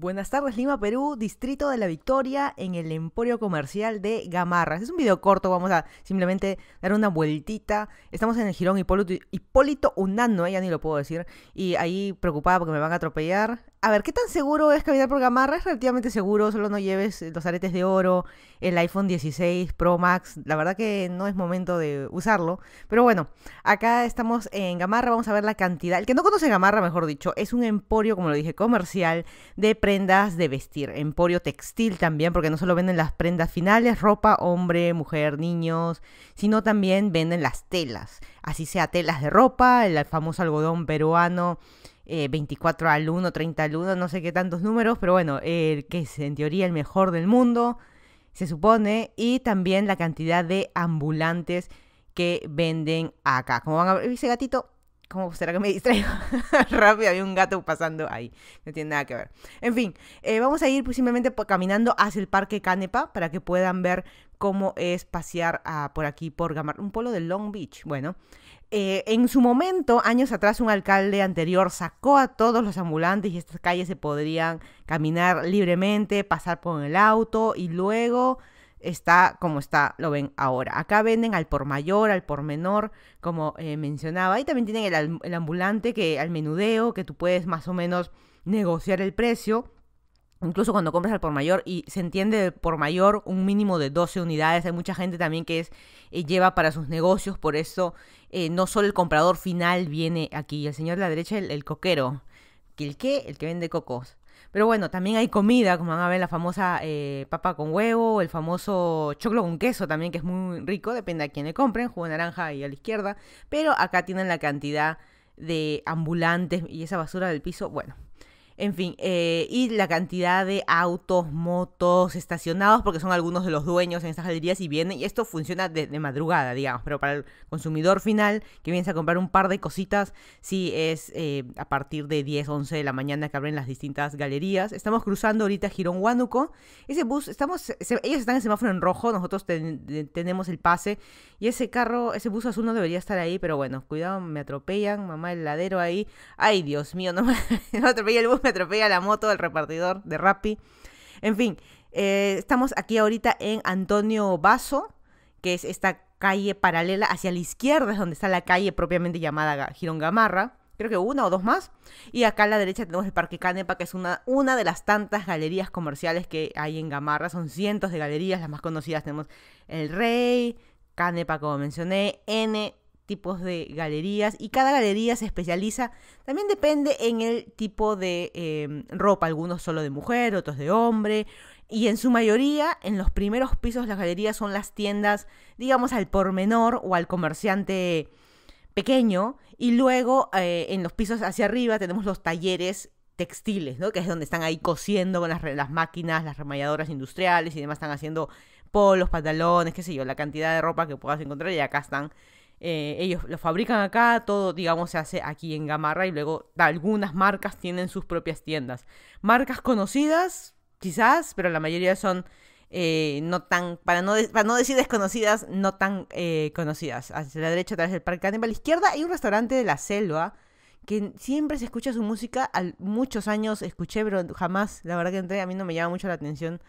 Buenas tardes, Lima, Perú, Distrito de la Victoria, en el Emporio Comercial de Gamarra Es un video corto, vamos a simplemente dar una vueltita. Estamos en el Girón Hipólito, Hipólito Unano, eh, ya ni lo puedo decir. Y ahí preocupada porque me van a atropellar. A ver, ¿qué tan seguro es caminar por Gamarra? Es relativamente seguro, solo no lleves los aretes de oro, el iPhone 16 Pro Max. La verdad que no es momento de usarlo. Pero bueno, acá estamos en Gamarra, vamos a ver la cantidad. El que no conoce Gamarra, mejor dicho, es un emporio, como lo dije, comercial de prendas de vestir, emporio textil también, porque no solo venden las prendas finales, ropa, hombre, mujer, niños, sino también venden las telas, así sea telas de ropa, el famoso algodón peruano, 24 eh, al 1, 30 al 1, no sé qué tantos números, pero bueno, el que es en teoría el mejor del mundo, se supone, y también la cantidad de ambulantes que venden acá. Como van a ver, ese gatito ¿Cómo será que me distraigo? Rápido, había un gato pasando ahí. No tiene nada que ver. En fin, eh, vamos a ir pues, simplemente caminando hacia el Parque Canepa para que puedan ver cómo es pasear ah, por aquí, por Gamar, un pueblo de Long Beach. Bueno, eh, en su momento, años atrás, un alcalde anterior sacó a todos los ambulantes y estas calles se podrían caminar libremente, pasar por el auto y luego está como está, lo ven ahora. Acá venden al por mayor, al por menor, como eh, mencionaba. Y también tienen el, ambulante, que al menudeo, que tú puedes más o menos negociar el precio. Incluso cuando compras al por mayor y se entiende por mayor un mínimo de 12 unidades. Hay mucha gente también que eh, lleva para sus negocios, por eso eh, no solo el comprador final viene aquí. El señor de la derecha, el, coquero. ¿El qué? El que vende cocos. Pero bueno, también hay comida, como van a ver la famosa eh, papa con huevo, el famoso choclo con queso también, que es muy rico, depende a quién le compren, jugo de naranja y a la izquierda. Pero acá tienen la cantidad de ambulantes y esa basura del piso. Bueno, en fin, eh, y la cantidad de autos, motos estacionados, porque son algunos de los dueños en estas galerías y vienen, y esto funciona de, madrugada, digamos, pero para el consumidor final que viene a comprar un par de cositas, sí es eh, a partir de 10, 11 de la mañana que abren las distintas galerías. Estamos cruzando ahorita Girón Huánuco. Ese bus, estamos, ellos están en semáforo en rojo, nosotros tenemos el pase, y ese carro, ese bus azul no debería estar ahí, pero bueno, cuidado, me atropellan, mamá el ladero ahí. Ay, Dios mío, no me, atropella el bus me atropella la moto del repartidor de Rappi. En fin, eh, estamos aquí ahorita en Antonio Vaso, que es esta calle paralela hacia la izquierda, es donde está la calle propiamente llamada Girón Gamarra. Creo que una o dos más. Y acá a la derecha tenemos el Parque Canepa, que es una, una de las tantas galerías comerciales que hay en Gamarra. Son cientos de galerías, las más conocidas tenemos El Rey, Canepa, como mencioné, N, tipos de galerías y cada galería se especializa, también depende en el tipo de em, ropa, algunos solo de mujer, otros de hombre, y en su mayoría en los primeros pisos las galerías son las tiendas, digamos, al por menor o al comerciante pequeño, y luego eh, en los pisos hacia arriba tenemos los talleres textiles, ¿no? Que es donde están ahí cosiendo con las, las máquinas, las remalladoras industriales y demás, están haciendo polos, pantalones, qué sé yo, la cantidad de ropa que puedas encontrar y acá están eh, ellos lo fabrican acá, todo, digamos, se hace aquí en Gamarra y luego algunas marcas tienen sus propias tiendas. Marcas conocidas, quizás, pero la mayoría son eh, no tan, para no, no decir desconocidas, no tan eh, conocidas. Hacia la derecha, a través del Parque Animal, a la izquierda hay un restaurante de la selva que siempre se escucha su música. Al, muchos años escuché, pero jamás, la verdad que entré, a mí no me llama mucho la atención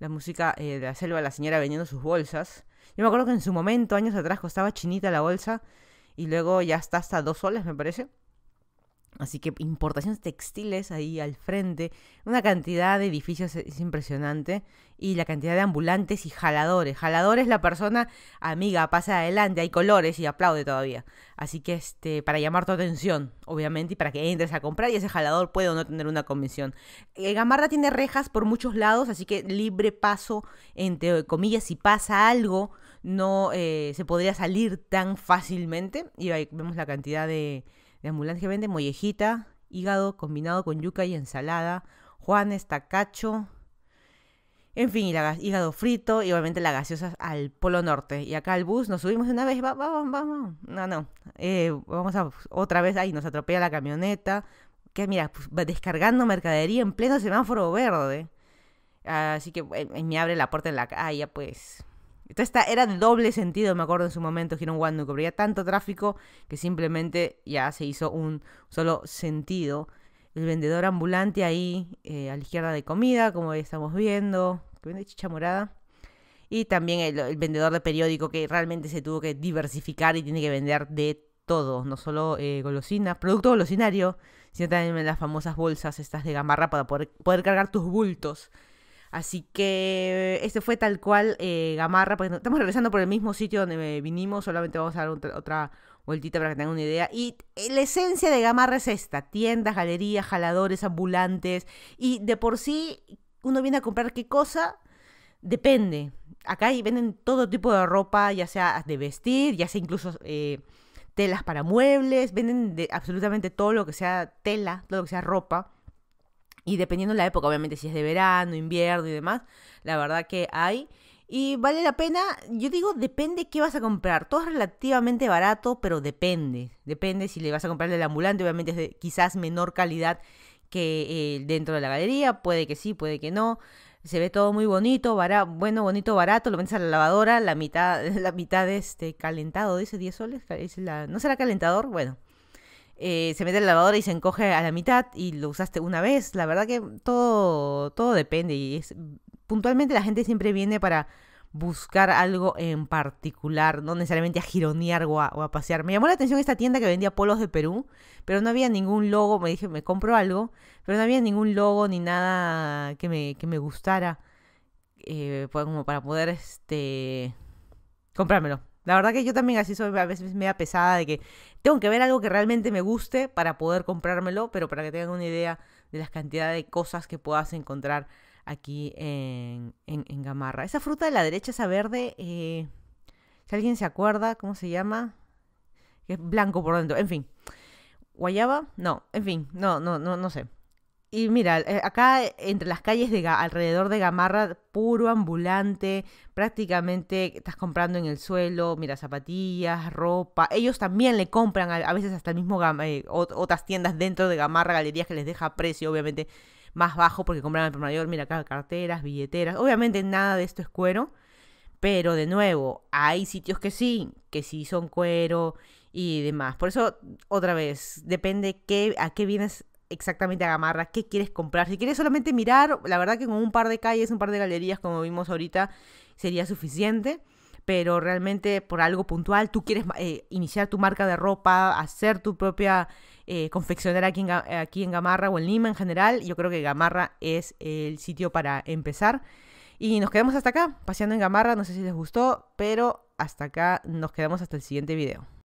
la música de la selva, la señora vendiendo sus bolsas. Yo me acuerdo que en su momento, años atrás, costaba chinita la bolsa y luego ya está hasta dos soles, me parece. Así que importaciones textiles ahí al frente, una cantidad de edificios es impresionante y la cantidad de ambulantes y jaladores. Jaladores la persona amiga pasa adelante, hay colores y aplaude todavía. Así que este para llamar tu atención, obviamente, y para que entres a comprar y ese jalador puede o no tener una comisión. El Gamarra tiene rejas por muchos lados, así que libre paso entre comillas si pasa algo no eh, se podría salir tan fácilmente y ahí vemos la cantidad de de ambulancia vende mollejita, hígado combinado con yuca y ensalada, Juanes, tacacho, en fin, y hígado frito y obviamente las gaseosas al Polo Norte. Y acá al bus nos subimos una vez, vamos, vamos, vamos. No, no, eh, vamos a otra vez, ahí nos atropella la camioneta. Que mira, pues, va descargando mercadería en pleno semáforo verde. Así que eh, me abre la puerta en la calle, ah, pues esta era de doble sentido, me acuerdo en su momento, un Wando, que había tanto tráfico que simplemente ya se hizo un solo sentido. El vendedor ambulante ahí eh, a la izquierda de comida, como estamos viendo, que vende chicha morada. Y también el, vendedor de periódico que realmente se tuvo que diversificar y tiene que vender de todo, no solo eh, golosinas, producto golosinario, sino también las famosas bolsas estas de gamarra para poder cargar tus bultos Así que este fue tal cual eh, Gamarra, porque estamos regresando por el mismo sitio donde eh, vinimos, solamente vamos a dar otra, vueltita para que tengan una idea. Y eh, la esencia de Gamarra es esta, tiendas, galerías, jaladores, ambulantes, y de por sí uno viene a comprar qué cosa, depende. Acá venden todo tipo de ropa, ya sea de vestir, ya sea incluso telas para muebles, venden absolutamente todo lo que sea tela, todo lo que sea ropa. Y dependiendo la época, obviamente, si es de verano, invierno y demás, la verdad que hay. Y vale la pena, yo digo, depende qué vas a comprar. Todo es relativamente barato, pero depende. Depende si le vas a comprar el ambulante, obviamente es de quizás menor calidad que eh, dentro de la galería. Puede que sí, puede que no. Se ve todo muy bonito, barato, bueno, bonito, barato. Lo metes a la lavadora, la mitad, la mitad de este calentado, dice 10 soles. ¿No será calentador? Bueno, eh, se mete la lavadora y se encoge a la mitad y lo usaste una vez. La verdad que todo, todo depende. Y es, puntualmente la gente siempre viene para buscar algo en particular, no necesariamente a gironear o a, pasear. Me llamó la atención esta tienda que vendía polos de Perú, pero no había ningún logo, me dije, me compro algo, pero no había ningún logo ni nada que me, que me gustara eh, como para poder este comprármelo. La verdad que yo también así soy a veces media pesada de que tengo que ver algo que realmente me guste para poder comprármelo, pero para que tengan una idea de las cantidades de cosas que puedas encontrar aquí en, Gamarra. Esa fruta de la derecha, esa verde, eh, si alguien se acuerda, ¿cómo se llama? es blanco por dentro, en fin. Guayaba, no, en fin, no, no, no, no sé. Y mira, eh, acá eh, entre las calles de alrededor de Gamarra, puro ambulante, prácticamente estás comprando en el suelo, mira, zapatillas, ropa. Ellos también le compran a, veces hasta el mismo eh, otras tiendas dentro de Gamarra, galerías que les deja precio, obviamente, más bajo porque compran al por mayor, mira acá carteras, billeteras. Obviamente nada de esto es cuero, pero de nuevo, hay sitios que sí, que sí son cuero y demás. Por eso, otra vez, depende qué, a qué vienes exactamente a Gamarra, qué quieres comprar. Si quieres solamente mirar, la verdad que con un par de calles, un par de galerías como vimos ahorita, sería suficiente. Pero realmente por algo puntual, tú quieres eh, iniciar tu marca de ropa, hacer tu propia eh, confeccionar aquí en, aquí en Gamarra o en Lima en general, yo creo que Gamarra es el sitio para empezar. Y nos quedamos hasta acá, paseando en Gamarra, no sé si les gustó, pero hasta acá nos quedamos hasta el siguiente video.